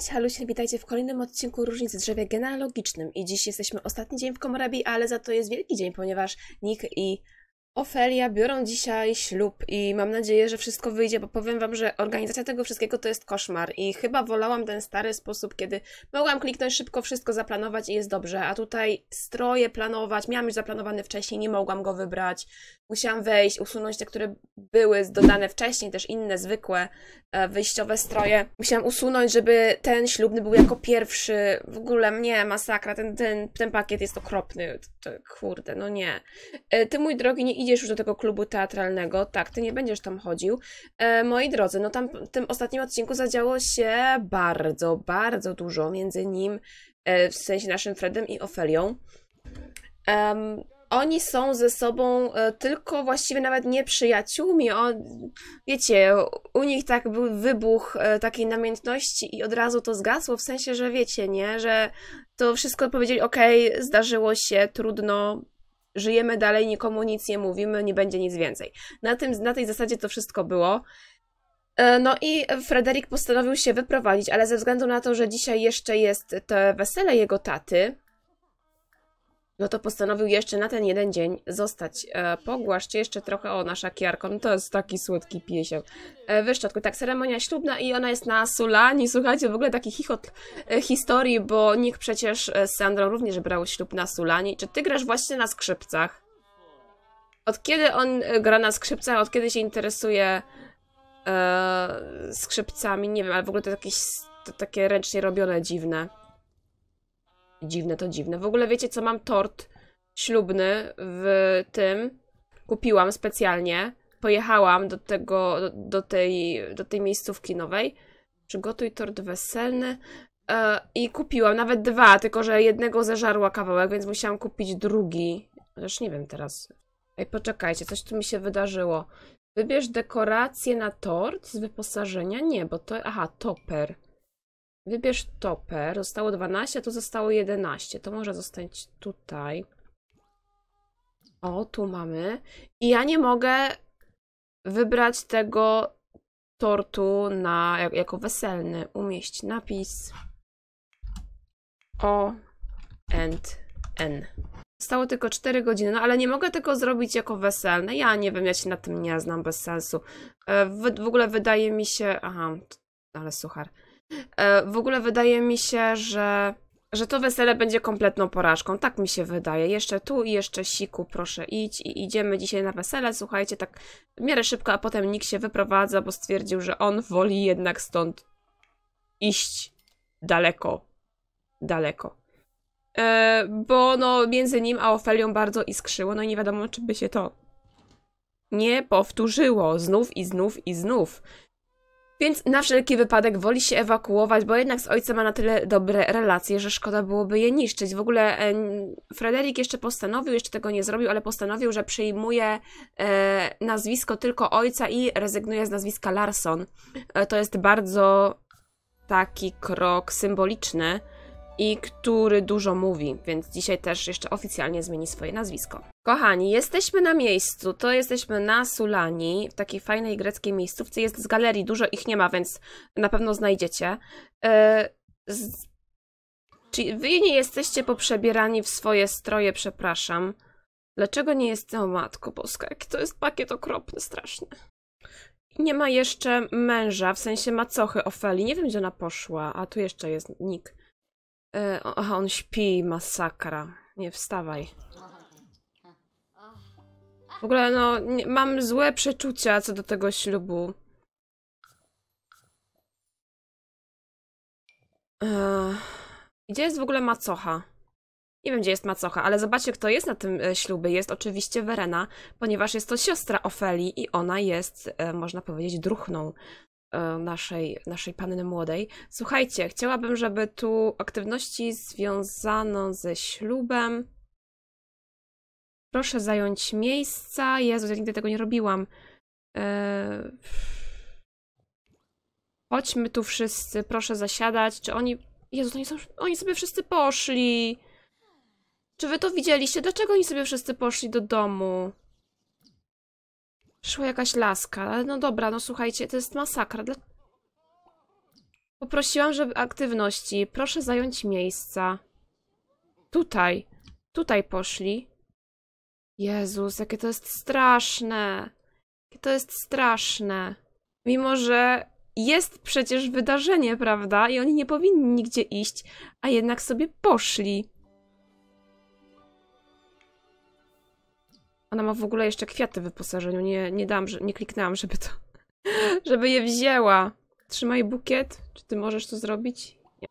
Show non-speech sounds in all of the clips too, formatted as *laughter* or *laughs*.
Cześć, halusie, witajcie w kolejnym odcinku Różnic w drzewie genealogicznym i dziś jesteśmy ostatni dzień w Komorabi, ale za to jest wielki dzień, ponieważ Nick i Ofelia biorą dzisiaj ślub i mam nadzieję, że wszystko wyjdzie, bo powiem Wam, że organizacja tego wszystkiego to jest koszmar i chyba wolałam ten stary sposób, kiedy mogłam kliknąć szybko, wszystko zaplanować i jest dobrze, a tutaj stroje planować, miałam już zaplanowany wcześniej, nie mogłam go wybrać, musiałam wejść, usunąć te, które były dodane wcześniej, też inne, zwykłe, e, wyjściowe stroje, musiałam usunąć, żeby ten ślubny był jako pierwszy, w ogóle mnie masakra, ten, ten, ten pakiet jest okropny, kurde, no nie. E, ty mój drogi nie idziesz już do tego klubu teatralnego, tak, ty nie będziesz tam chodził. E, moi drodzy, no tam w tym ostatnim odcinku zadziało się bardzo, bardzo dużo między nim, e, w sensie naszym Fredem i Ofelią. oni są ze sobą e, tylko właściwie nawet nie przyjaciółmi. O, wiecie, u nich tak był wybuch e, takiej namiętności i od razu to zgasło, w sensie, że wiecie, nie, że to wszystko powiedzieli, okej, okay, zdarzyło się, trudno, żyjemy dalej, nikomu nic nie mówimy, nie będzie nic więcej. Na, tym, na tej zasadzie to wszystko było. E, no i Frederik postanowił się wyprowadzić, ale ze względu na to, że dzisiaj jeszcze jest to wesele jego taty, no to postanowił jeszcze na ten jeden dzień zostać. E, pogłaszcie jeszcze trochę, o nasza kiarko, no to jest taki słodki piesioł. E, wyszczotku, tak, ceremonia ślubna i ona jest na Sulani, słuchajcie, w ogóle taki chichot e, historii, bo Nick przecież e, z Sandrą również brał ślub na Sulani. Czy ty grasz właśnie na skrzypcach? Od kiedy on e, gra na skrzypcach, od kiedy się interesuje e, skrzypcami, nie wiem, ale w ogóle to jakieś to takie ręcznie robione dziwne. Dziwne to dziwne. W ogóle wiecie co, mam tort ślubny w tym. Kupiłam specjalnie. Pojechałam do tego, do, do tej, do tej miejscówki nowej. Przygotuj tort weselny. E, I kupiłam nawet dwa, tylko że jednego zeżarła kawałek, więc musiałam kupić drugi. Chociaż nie wiem teraz. Ej, poczekajcie, coś tu mi się wydarzyło. Wybierz dekorację na tort z wyposażenia? Nie, bo to... Aha, toper. Wybierz topę. Zostało 12, a tu zostało 11. To może zostać tutaj. O, tu mamy. I ja nie mogę wybrać tego tortu na, jako weselny. Umieść napis O and N. Stało tylko 4 godziny, no ale nie mogę tego zrobić jako weselne. Ja nie wiem, ja się na tym nie znam, bez sensu. E, w, w ogóle wydaje mi się... Aha, ale suchar. E, w ogóle wydaje mi się, że, że to wesele będzie kompletną porażką. Tak mi się wydaje. Jeszcze tu i jeszcze siku, proszę idź. I idziemy dzisiaj na wesele, słuchajcie, tak w miarę szybko, a potem nikt się wyprowadza, bo stwierdził, że on woli jednak stąd iść daleko. Daleko. E, bo no między nim a Ofelią bardzo iskrzyło, no i nie wiadomo, czy by się to nie powtórzyło znów i znów i znów. Więc na wszelki wypadek woli się ewakuować, bo jednak z ojcem ma na tyle dobre relacje, że szkoda byłoby je niszczyć. W ogóle e, Frederik jeszcze postanowił, jeszcze tego nie zrobił, ale postanowił, że przyjmuje e, nazwisko tylko ojca i rezygnuje z nazwiska Larson. E, to jest bardzo taki krok symboliczny i który dużo mówi, więc dzisiaj też jeszcze oficjalnie zmieni swoje nazwisko. Kochani, jesteśmy na miejscu, to jesteśmy na Sulani, w takiej fajnej greckiej miejscówce, jest z galerii, dużo ich nie ma, więc na pewno znajdziecie. E, z... Czy wy nie jesteście poprzebierani w swoje stroje, przepraszam. Dlaczego nie jestem, o matko boska, jaki to jest pakiet okropny, straszny. Nie ma jeszcze męża, w sensie macochy Ofeli, nie wiem gdzie ona poszła, a tu jeszcze jest Nick. E, aha, on śpi, masakra. Nie wstawaj. W ogóle, no, nie, mam złe przeczucia co do tego ślubu. E, gdzie jest w ogóle macocha? Nie wiem, gdzie jest macocha, ale zobaczcie, kto jest na tym e, ślubie. Jest oczywiście Werena, ponieważ jest to siostra Ofeli i ona jest, można powiedzieć, druchną. E, naszej, naszej panny młodej. Słuchajcie, chciałabym, żeby tu aktywności związano ze ślubem. Proszę zająć miejsca. Jezu, ja nigdy tego nie robiłam. Eee... Chodźmy tu wszyscy, proszę zasiadać. Czy oni... Jezu, oni, są... oni sobie wszyscy poszli. Czy wy to widzieliście? Dlaczego oni sobie wszyscy poszli do domu? Szła jakaś laska. No dobra, no słuchajcie, to jest masakra. Dla... Poprosiłam, żeby aktywności. Proszę zająć miejsca. Tutaj. Tutaj poszli. Jezus, jakie to jest straszne. Jakie to jest straszne. Mimo, że jest przecież wydarzenie, prawda? I oni nie powinni nigdzie iść, a jednak sobie poszli. Ona ma w ogóle jeszcze kwiaty w wyposażeniu. Nie, nie dam, nie kliknęłam, żeby to. *laughs* żeby je wzięła. Trzymaj bukiet. Czy ty możesz to zrobić? Nie.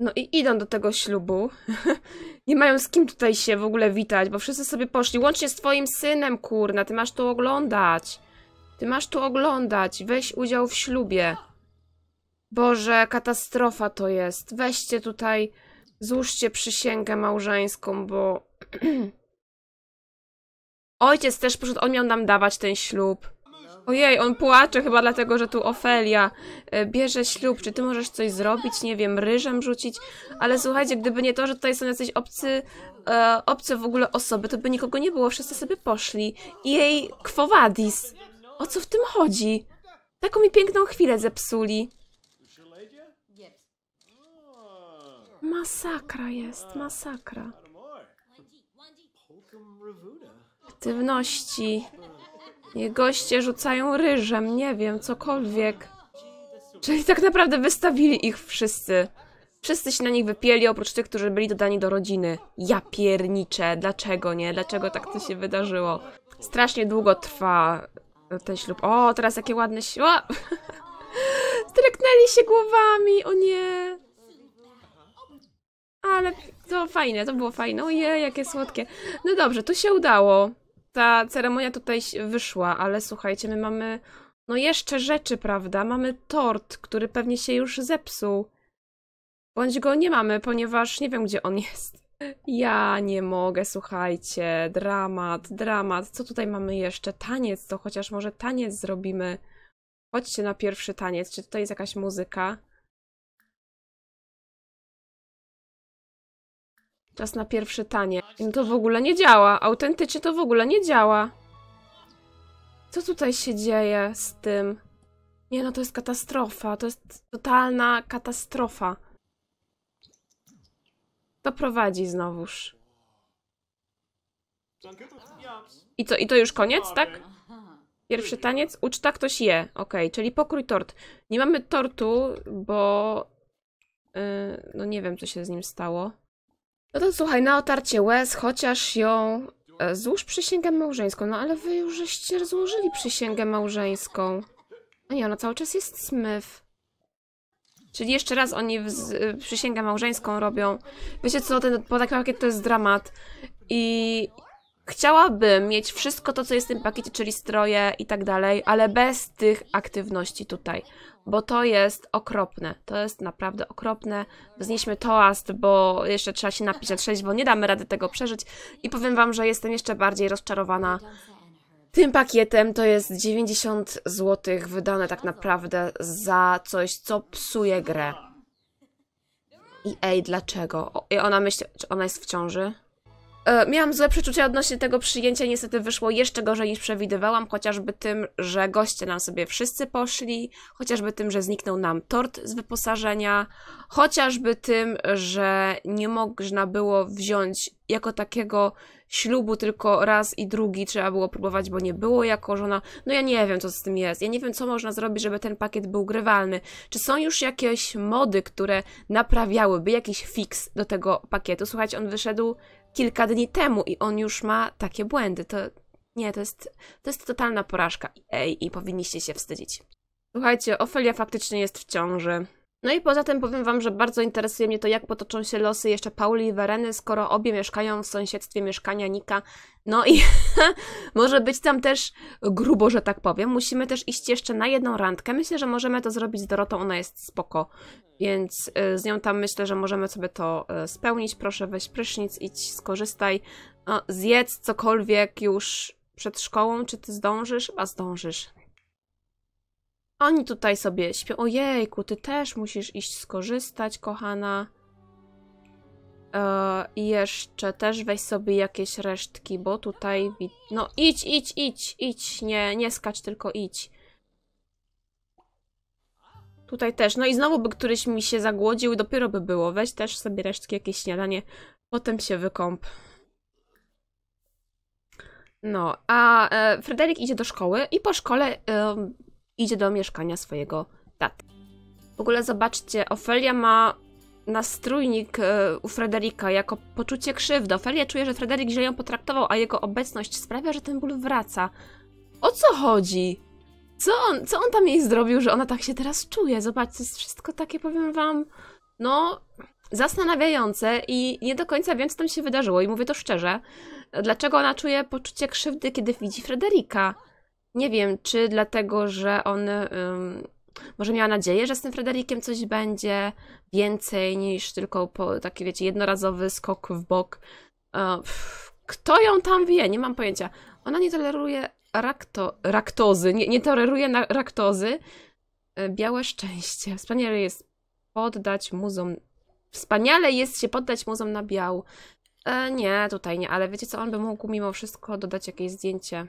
No i idą do tego ślubu. *laughs* nie mają z kim tutaj się w ogóle witać, bo wszyscy sobie poszli. Łącznie z twoim synem, kurna. Ty masz tu oglądać. Ty masz tu oglądać. Weź udział w ślubie. Boże, katastrofa to jest. Weźcie tutaj, złóżcie przysięgę małżeńską, bo. *clears throat* Ojciec też przyszedł, on miał nam dawać ten ślub. Ojej, on płacze chyba dlatego, że tu Ofelia e, bierze ślub. Czy ty możesz coś zrobić? Nie wiem, ryżem rzucić? Ale słuchajcie, gdyby nie to, że tutaj są jacyś obcy, e, obce w ogóle osoby, to by nikogo nie było. Wszyscy sobie poszli. I jej kwowadis. O co w tym chodzi? Taką mi piękną chwilę zepsuli. Masakra jest, masakra aktywności. goście rzucają ryżem, nie wiem, cokolwiek. Czyli tak naprawdę wystawili ich wszyscy. Wszyscy się na nich wypieli, oprócz tych, którzy byli dodani do rodziny. Ja piernicze, dlaczego nie? Dlaczego tak to się wydarzyło? Strasznie długo trwa e, ten ślub. O, teraz jakie ładne siła! *laughs* Streknęli się głowami, o nie! Ale to fajne, to było fajne. Oje, jakie słodkie. No dobrze, tu się udało ta ceremonia tutaj wyszła, ale słuchajcie, my mamy no jeszcze rzeczy, prawda? Mamy tort, który pewnie się już zepsuł. Bądź go nie mamy, ponieważ nie wiem, gdzie on jest. *laughs* Ja nie mogę, słuchajcie. Dramat, dramat. Co tutaj mamy jeszcze? Taniec, to chociaż może taniec zrobimy. Chodźcie na pierwszy taniec. Czy tutaj jest jakaś muzyka? Czas na pierwsze tanie. No to w ogóle nie działa. Autentycznie to w ogóle nie działa. Co tutaj się dzieje z tym? Nie no, to jest katastrofa. To jest totalna katastrofa. To prowadzi znowuż. I co, i to już koniec, tak? Pierwszy taniec, uczta ktoś je. ok, czyli pokrój tort. Nie mamy tortu, bo... Yy, no nie wiem, co się z nim stało. No to słuchaj, na otarcie łez, chociaż ją... E, złóż przysięgę małżeńską. No ale wy już żeście złożyli przysięgę małżeńską. A no nie, ona cały czas jest Smith. Czyli jeszcze raz oni e, przysięgę małżeńską robią. Wiecie co, ten podakwałkiet to jest dramat. I Chciałabym mieć wszystko to, co jest w tym pakiecie, czyli stroje i tak dalej, ale bez tych aktywności tutaj, bo to jest okropne. To jest naprawdę okropne. Znieśmy toast, bo jeszcze trzeba się napić na trzeźwo, bo nie damy rady tego przeżyć i powiem wam, że jestem jeszcze bardziej rozczarowana tym pakietem to jest 90 zł wydane tak naprawdę za coś, co psuje grę. I ej, dlaczego? I ona myśli, czy ona jest w ciąży? E, miałam złe przeczucia odnośnie tego przyjęcia, niestety wyszło jeszcze gorzej niż przewidywałam, chociażby tym, że goście nam sobie wszyscy poszli, chociażby tym, że zniknął nam tort z wyposażenia, chociażby tym, że nie można było wziąć jako takiego ślubu tylko raz i drugi trzeba było próbować, bo nie było jako żona. No ja nie wiem, co z tym jest. Ja nie wiem, co można zrobić, żeby ten pakiet był grywalny. Czy są już jakieś mody, które naprawiałyby jakiś fix do tego pakietu? Słuchajcie, on wyszedł kilka dni temu i on już ma takie błędy. To nie, to jest, to jest totalna porażka Ej, i powinniście się wstydzić. Słuchajcie, Ofelia faktycznie jest w ciąży. No i poza tym powiem Wam, że bardzo interesuje mnie to, jak potoczą się losy jeszcze Pauli i Wereny, skoro obie mieszkają w sąsiedztwie mieszkania Nika. No i *laughs* może być tam też grubo, że tak powiem. Musimy też iść jeszcze na jedną randkę. Myślę, że możemy to zrobić z Dorotą, ona jest spoko. Więc y, z nią tam myślę, że możemy sobie to y, spełnić. Proszę weź prysznic, idź, skorzystaj. No, zjedz cokolwiek już przed szkołą. Czy Ty zdążysz? A zdążysz. Oni tutaj sobie śpią. Ojejku, ty też musisz iść skorzystać, kochana. E, I jeszcze też weź sobie jakieś resztki, bo tutaj... No idź, idź, idź, idź. Nie, nie skacz, tylko idź. Tutaj też. No i znowu by któryś mi się zagłodził i dopiero by było. Weź też sobie resztki, jakieś śniadanie. Potem się wykąp. No, a e, idzie do szkoły i po szkole e, idzie do mieszkania swojego taty. W ogóle zobaczcie, Ofelia ma nastrójnik e, u Frederika jako poczucie krzywdy. Ofelia czuje, że Frederik źle ją potraktował, a jego obecność sprawia, że ten ból wraca. O co chodzi? Co on, co on tam jej zrobił, że ona tak się teraz czuje? Zobaczcie, jest wszystko takie, powiem wam, no zastanawiające i nie do końca wiem, co tam się wydarzyło i mówię to szczerze. Dlaczego ona czuje poczucie krzywdy, kiedy widzi Frederika? Nie wiem, czy dlatego, że on um, może miała nadzieję, że z tym Frederikiem coś będzie więcej niż tylko po, taki, wiecie, jednorazowy skok w bok. E, kto ją tam wie? Nie mam pojęcia. Ona nie toleruje rakto, raktozy, nie, nie toleruje na, raktozy. E, białe szczęście. Wspaniale jest poddać muzom. Wspaniale jest się poddać muzom na biał. E, nie, tutaj nie, ale wiecie co, on by mógł mimo wszystko dodać jakieś zdjęcie.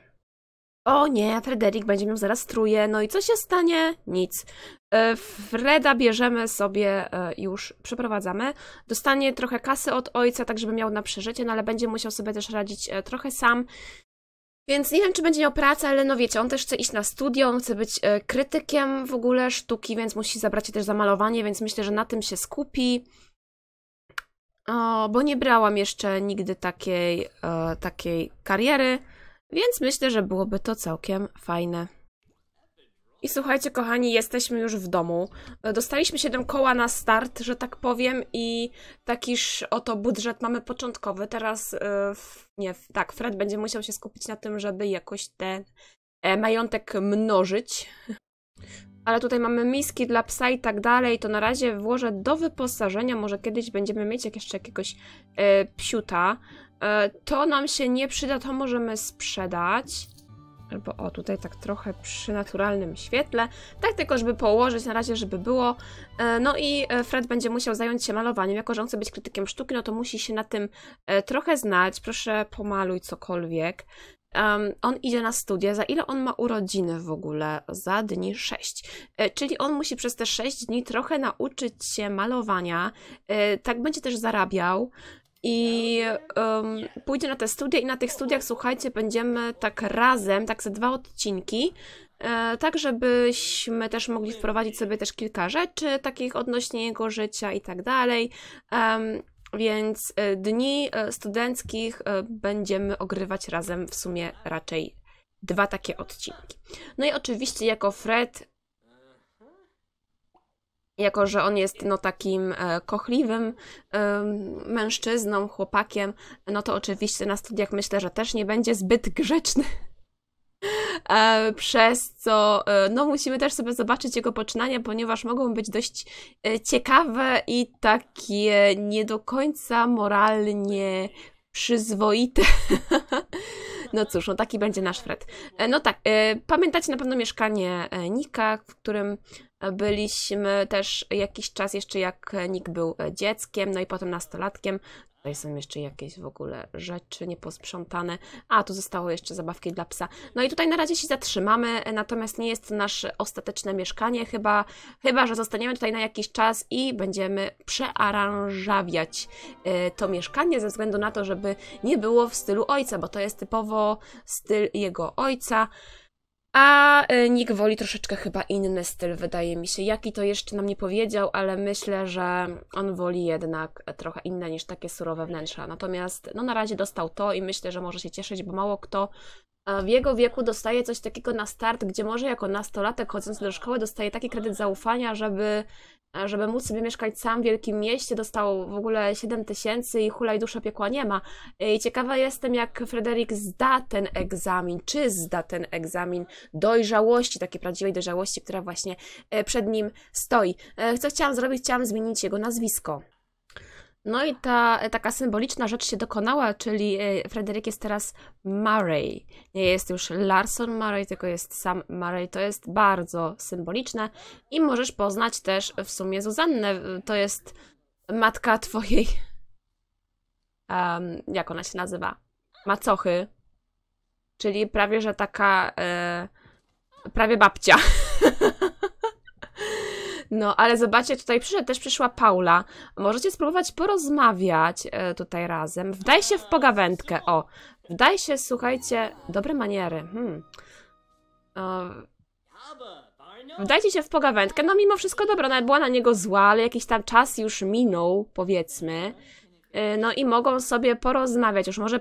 O nie, Frederik będzie miał zaraz truje. No i co się stanie? Nic. E, Freda bierzemy sobie e, już, przeprowadzamy. Dostanie trochę kasy od ojca, tak żeby miał na przeżycie, no ale będzie musiał sobie też radzić e, trochę sam. Więc nie wiem, czy będzie miał pracę, ale no wiecie, on też chce iść na studium, chce być krytykiem w ogóle sztuki, więc musi zabrać się też za malowanie, więc myślę, że na tym się skupi. O, bo nie brałam jeszcze nigdy takiej, takiej kariery. Więc myślę, że byłoby to całkiem fajne. I słuchajcie, kochani, jesteśmy już w domu. E, dostaliśmy 7 koła na start, że tak powiem, i takiż oto budżet mamy początkowy. Teraz, e, nie, tak, Fred będzie musiał się skupić na tym, żeby jakoś ten e, majątek mnożyć. Ale tutaj mamy miski dla psa i tak dalej, to na razie włożę do wyposażenia, może kiedyś będziemy mieć jak jeszcze jakiegoś psiuta. E, to nam się nie przyda, to możemy sprzedać. Albo o, tutaj tak trochę przy naturalnym świetle. Tak tylko, żeby położyć na razie, żeby było. E, no i e, Fred będzie musiał zająć się malowaniem. Jako, że on chce być krytykiem sztuki, no to musi się na tym trochę znać. Proszę pomaluj cokolwiek. Um, on idzie na studia. Za ile on ma urodziny w ogóle? Za dni 6. E, czyli on musi przez te 6 dni trochę nauczyć się malowania. E, tak będzie też zarabiał i um, pójdzie na te studia i na tych studiach, słuchajcie, będziemy tak razem, tak ze dwa odcinki, e, tak żebyśmy też mogli wprowadzić sobie też kilka rzeczy takich odnośnie jego życia i tak dalej. Um, więc e, dni e, studenckich e, będziemy ogrywać razem w sumie raczej dwa takie odcinki. No i oczywiście jako Fred jako że on jest no takim e, kochliwym mężczyzną, chłopakiem, no to oczywiście na studiach myślę, że też nie będzie zbyt grzeczny. *laughs* E, przez co e, no, musimy też sobie zobaczyć jego poczynania, ponieważ mogą być dość ciekawe i takie nie do końca moralnie przyzwoite. *laughs* No cóż, no taki będzie nasz Fred. No tak, pamiętacie na pewno mieszkanie Nika, w którym E, byliśmy też jakiś czas jeszcze, jak Nick był e, dzieckiem, no i potem nastolatkiem. Tutaj są jeszcze jakieś w ogóle rzeczy nieposprzątane. A, tu zostało jeszcze zabawki dla psa. No i tutaj na razie się zatrzymamy, e, natomiast nie jest to nasze ostateczne mieszkanie, chyba, chyba że zostaniemy tutaj na jakiś czas i będziemy przearanżawiać to mieszkanie ze względu na to, żeby nie było w stylu ojca, bo to jest typowo styl jego ojca. A y, Nick woli troszeczkę chyba inny styl, wydaje mi się. Jaki to jeszcze nam nie powiedział, ale myślę, że on woli jednak trochę inne niż takie surowe wnętrza. Natomiast no, na razie dostał to i myślę, że może się cieszyć, bo mało kto w jego wieku dostaje coś takiego na start, gdzie może jako nastolatek chodząc do szkoły dostaje taki kredyt zaufania, żeby, e, żeby móc sobie mieszkać sam w wielkim mieście, dostał w ogóle 7 tysięcy i hulaj dusza piekła nie ma. E, I ciekawa jestem, jak Frederik zda ten egzamin, czy zda ten egzamin dojrzałości, takiej prawdziwej dojrzałości, która właśnie e, przed nim stoi. Co chciałam zrobić? Chciałam zmienić jego nazwisko. No i ta e, taka symboliczna rzecz się dokonała, czyli e, Frederick jest teraz Murray. Nie jest już Larson Murray, tylko jest sam Murray. To jest bardzo symboliczne. I możesz poznać też w sumie Zuzannę. To jest matka twojej. Um, jak ona się nazywa? Macochy. Czyli prawie, że taka. E, prawie babcia. *laughs* No, ale zobaczcie, tutaj przyszedł, też przyszła Paula. Możecie spróbować porozmawiać e, tutaj razem. Wdaj się w pogawędkę, o. Wdaj się, słuchajcie, dobre maniery. Hmm. Wdajcie się w pogawędkę. No, mimo wszystko dobra, ona była na niego zła, ale jakiś tam czas już minął, powiedzmy. E, no i mogą sobie porozmawiać. Już może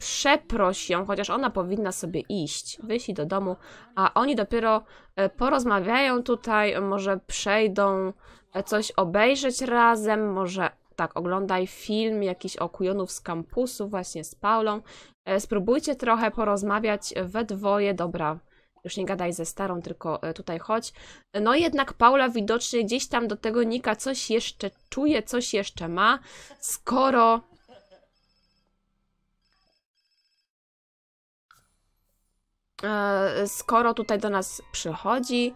przeproś ją, chociaż ona powinna sobie iść, wyjść do domu, a oni dopiero e, porozmawiają tutaj, może przejdą e, coś obejrzeć razem, może tak, oglądaj film jakiś o kujonów z kampusu właśnie z Paulą, e, spróbujcie trochę porozmawiać we dwoje, dobra, już nie gadaj ze starą, tylko tutaj chodź. No jednak Paula widocznie gdzieś tam do tego Nika coś jeszcze czuje, coś jeszcze ma, skoro E, skoro tutaj do nas przychodzi.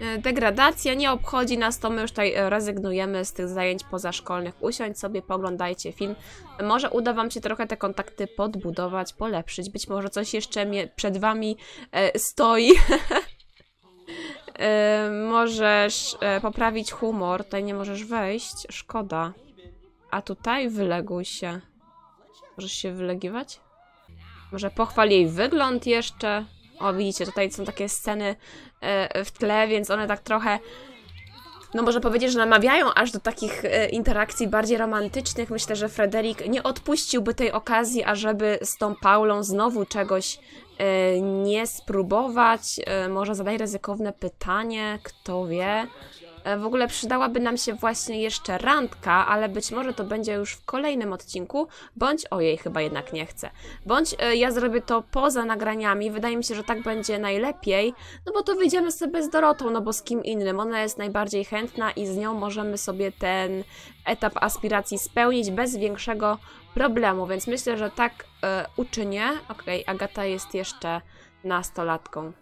E, degradacja nie obchodzi nas, to my już tutaj rezygnujemy z tych zajęć pozaszkolnych. Usiądź sobie, poglądajcie film. Może uda Wam się trochę te kontakty podbudować, polepszyć. Być może coś jeszcze przed Wami e, stoi. *laughs* możesz poprawić humor. Tutaj nie możesz wejść, szkoda. A tutaj wyleguj się. Możesz się wylegiwać? Może pochwali jej wygląd jeszcze. O, widzicie, tutaj są takie sceny e, w tle, więc one tak trochę no może powiedzieć, że namawiają aż do takich e, interakcji bardziej romantycznych. Myślę, że Frederik nie odpuściłby tej okazji, ażeby z tą Paulą znowu czegoś e, nie spróbować. Może zadaj ryzykowne pytanie, kto wie. E, w ogóle przydałaby nam się właśnie jeszcze randka, ale być może to będzie już w kolejnym odcinku, bądź ojej, chyba jednak nie chcę. Bądź e, ja zrobię to poza nagraniami, wydaje mi się, że tak będzie najlepiej, no bo to wyjdziemy sobie z Dorotą, no bo z kim innym. Ona jest najbardziej chętna i z nią możemy sobie ten etap aspiracji spełnić bez większego problemu, więc myślę, że tak y, uczynię. Okej, okay, Agata jest jeszcze nastolatką.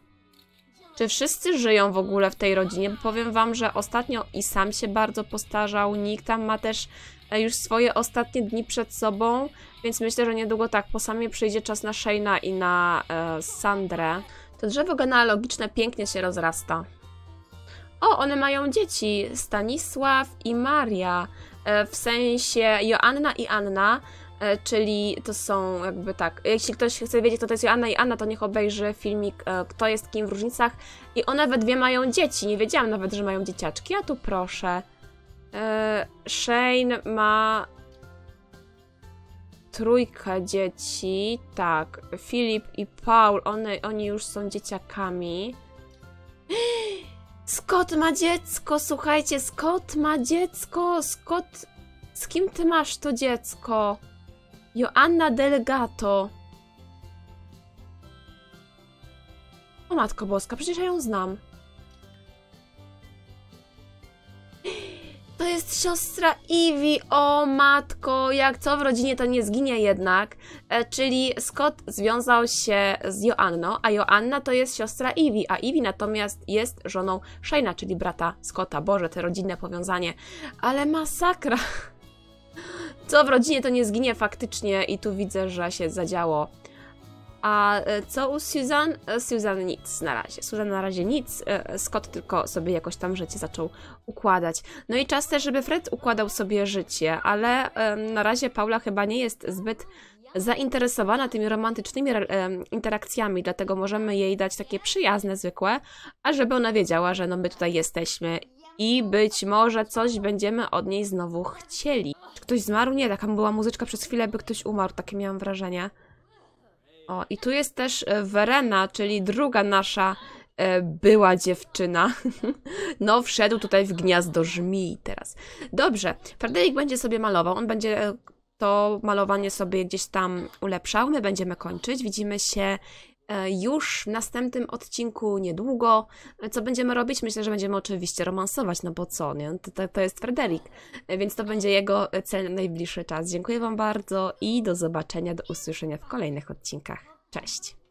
Czy wszyscy żyją w ogóle w tej rodzinie? Powiem wam, że ostatnio i sam się bardzo postarzał, Nick tam ma też e, już swoje ostatnie dni przed sobą, więc myślę, że niedługo tak, po samie przyjdzie czas na Shayna i na e, Sandrę. To drzewo genealogiczne pięknie się rozrasta. O, one mają dzieci, Stanisław i Maria, e, w sensie Joanna i Anna, E, czyli to są jakby tak, jeśli ktoś chce wiedzieć, kto to jest Joanna i Anna, to niech obejrzy filmik e, Kto jest kim w różnicach i one we dwie mają dzieci, nie wiedziałam nawet, że mają dzieciaczki, a tu proszę. E, Shane ma trójkę dzieci, tak, Filip i Paul, one, oni już są dzieciakami. *gasps* Scott ma dziecko, słuchajcie, Scott ma dziecko, Scott... Z kim ty masz to dziecko? Joanna Delgato. O Matko Boska, przecież ja ją znam. To jest siostra Ivy, o matko, jak co w rodzinie to nie zginie jednak. E, czyli Scott związał się z Joanną, a Joanna to jest siostra Ivy, a Ivy natomiast jest żoną Shaina, czyli brata Scotta. Boże, te rodzinne powiązanie. Ale masakra co w rodzinie, to nie zginie faktycznie i tu widzę, że się zadziało. A e, co u Susan? E, Susan nic na razie. Susan na razie nic. E, Scott tylko sobie jakoś tam życie zaczął układać. No i czas też, żeby Fred układał sobie życie, ale na razie Paula chyba nie jest zbyt zainteresowana tymi romantycznymi interakcjami, dlatego możemy jej dać takie przyjazne, zwykłe, a żeby ona wiedziała, że no my tutaj jesteśmy i być może coś będziemy od niej znowu chcieli. Czy ktoś zmarł? Nie, taka była muzyczka przez chwilę, by ktoś umarł, takie miałam wrażenie. O, i tu jest też Werena, e, czyli druga nasza e, była dziewczyna, *laughs* no wszedł tutaj w gniazdo żmij teraz. Dobrze, Frederick będzie sobie malował, on będzie e, to malowanie sobie gdzieś tam ulepszał, my będziemy kończyć, widzimy się E, już w następnym odcinku niedługo. Co będziemy robić? Myślę, że będziemy oczywiście romansować, no bo co, nie? To, to jest Frederik, e, więc to będzie jego cel na najbliższy czas. Dziękuję Wam bardzo i do zobaczenia, do usłyszenia w kolejnych odcinkach. Cześć!